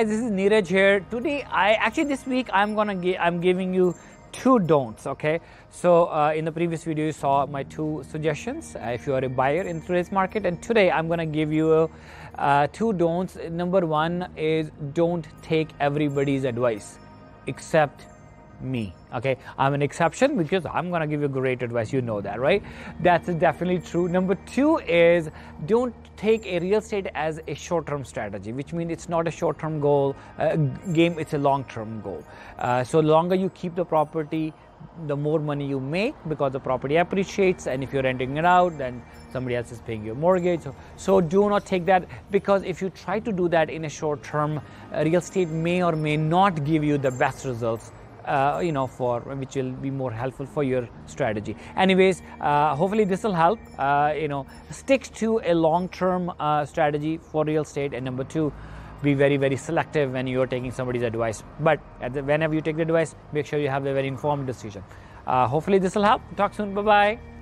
This is Neeraj here. Today, I actually this week I'm gonna gi I'm giving you two don'ts. Okay, so uh, in the previous video you saw my two suggestions uh, if you are a buyer in today's market, and today I'm gonna give you uh, two don'ts. Number one is don't take everybody's advice, except me. Okay, I'm an exception because I'm gonna give you great advice. You know that, right? That's definitely true. Number two is don't take a real estate as a short term strategy, which means it's not a short term goal uh, game, it's a long term goal. Uh, so, longer you keep the property, the more money you make because the property appreciates and if you're renting it out then somebody else is paying your mortgage so, so do not take that because if you try to do that in a short term uh, real estate may or may not give you the best results uh, you know for which will be more helpful for your strategy anyways uh, hopefully this will help uh, you know stick to a long-term uh, strategy for real estate and number two be very very selective when you're taking somebody's advice but the, whenever you take the advice make sure you have a very informed decision uh, hopefully this will help talk soon bye bye